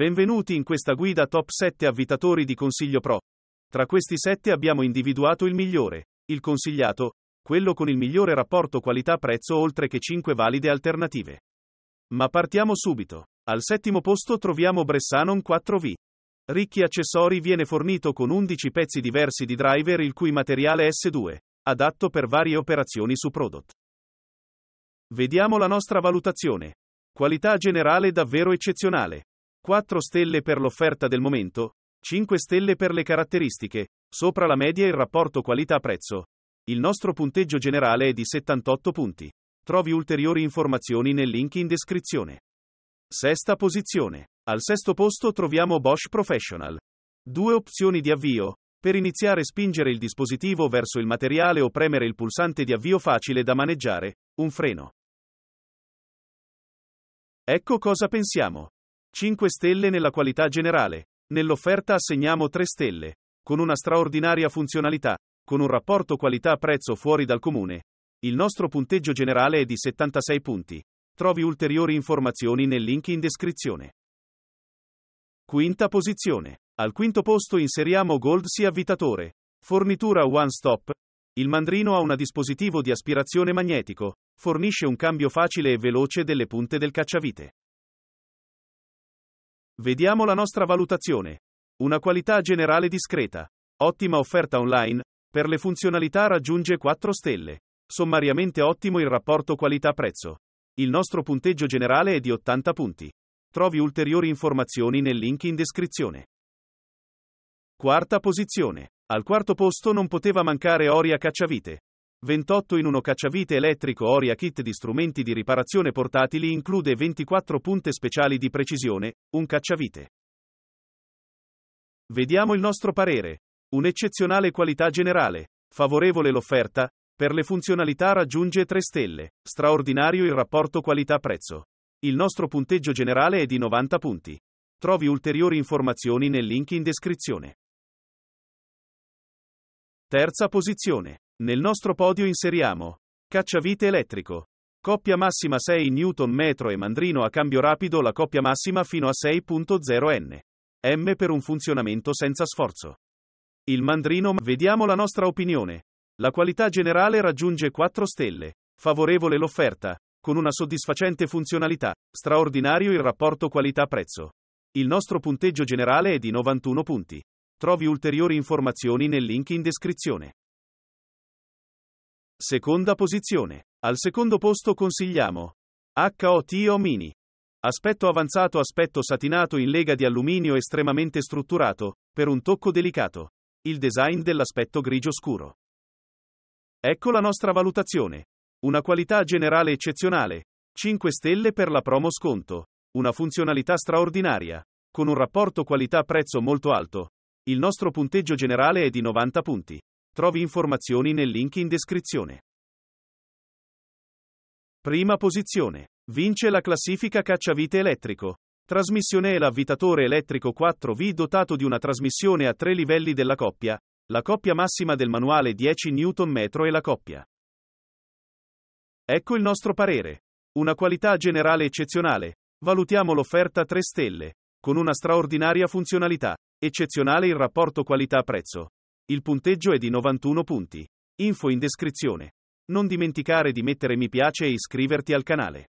Benvenuti in questa guida top 7 avvitatori di Consiglio Pro. Tra questi 7 abbiamo individuato il migliore, il consigliato, quello con il migliore rapporto qualità-prezzo oltre che 5 valide alternative. Ma partiamo subito. Al settimo posto troviamo Bressanon 4V. Ricchi accessori viene fornito con 11 pezzi diversi di driver il cui materiale S2, adatto per varie operazioni su prodotto. Vediamo la nostra valutazione. Qualità generale davvero eccezionale. 4 stelle per l'offerta del momento, 5 stelle per le caratteristiche, sopra la media il rapporto qualità-prezzo. Il nostro punteggio generale è di 78 punti. Trovi ulteriori informazioni nel link in descrizione. Sesta posizione. Al sesto posto troviamo Bosch Professional. Due opzioni di avvio. Per iniziare spingere il dispositivo verso il materiale o premere il pulsante di avvio facile da maneggiare, un freno. Ecco cosa pensiamo. 5 stelle nella qualità generale. Nell'offerta assegniamo 3 stelle, con una straordinaria funzionalità, con un rapporto qualità-prezzo fuori dal comune. Il nostro punteggio generale è di 76 punti. Trovi ulteriori informazioni nel link in descrizione. Quinta posizione. Al quinto posto inseriamo Gold Sea Avvitatore. Fornitura One Stop. Il mandrino ha un dispositivo di aspirazione magnetico. Fornisce un cambio facile e veloce delle punte del cacciavite. Vediamo la nostra valutazione. Una qualità generale discreta. Ottima offerta online, per le funzionalità raggiunge 4 stelle. Sommariamente ottimo il rapporto qualità-prezzo. Il nostro punteggio generale è di 80 punti. Trovi ulteriori informazioni nel link in descrizione. Quarta posizione. Al quarto posto non poteva mancare Oria Cacciavite. 28 in 1 cacciavite elettrico Oria kit di strumenti di riparazione portatili include 24 punte speciali di precisione, un cacciavite. Vediamo il nostro parere. Un'eccezionale qualità generale. Favorevole l'offerta, per le funzionalità raggiunge 3 stelle. Straordinario il rapporto qualità-prezzo. Il nostro punteggio generale è di 90 punti. Trovi ulteriori informazioni nel link in descrizione. Terza posizione. Nel nostro podio inseriamo cacciavite elettrico. Coppia massima 6 Nm e mandrino a cambio rapido la coppia massima fino a 6.0 N. M per un funzionamento senza sforzo. Il mandrino, vediamo la nostra opinione. La qualità generale raggiunge 4 stelle. Favorevole l'offerta, con una soddisfacente funzionalità, straordinario il rapporto qualità-prezzo. Il nostro punteggio generale è di 91 punti. Trovi ulteriori informazioni nel link in descrizione. Seconda posizione. Al secondo posto consigliamo HOTO Mini. Aspetto avanzato aspetto satinato in lega di alluminio estremamente strutturato, per un tocco delicato. Il design dell'aspetto grigio scuro. Ecco la nostra valutazione. Una qualità generale eccezionale. 5 stelle per la promo sconto. Una funzionalità straordinaria. Con un rapporto qualità-prezzo molto alto. Il nostro punteggio generale è di 90 punti. Trovi informazioni nel link in descrizione. Prima posizione. Vince la classifica cacciavite elettrico. Trasmissione è l'avvitatore elettrico 4V dotato di una trasmissione a tre livelli della coppia, la coppia massima del manuale 10 Nm e la coppia. Ecco il nostro parere. Una qualità generale eccezionale. Valutiamo l'offerta 3 stelle, con una straordinaria funzionalità, eccezionale il rapporto qualità-prezzo. Il punteggio è di 91 punti. Info in descrizione. Non dimenticare di mettere mi piace e iscriverti al canale.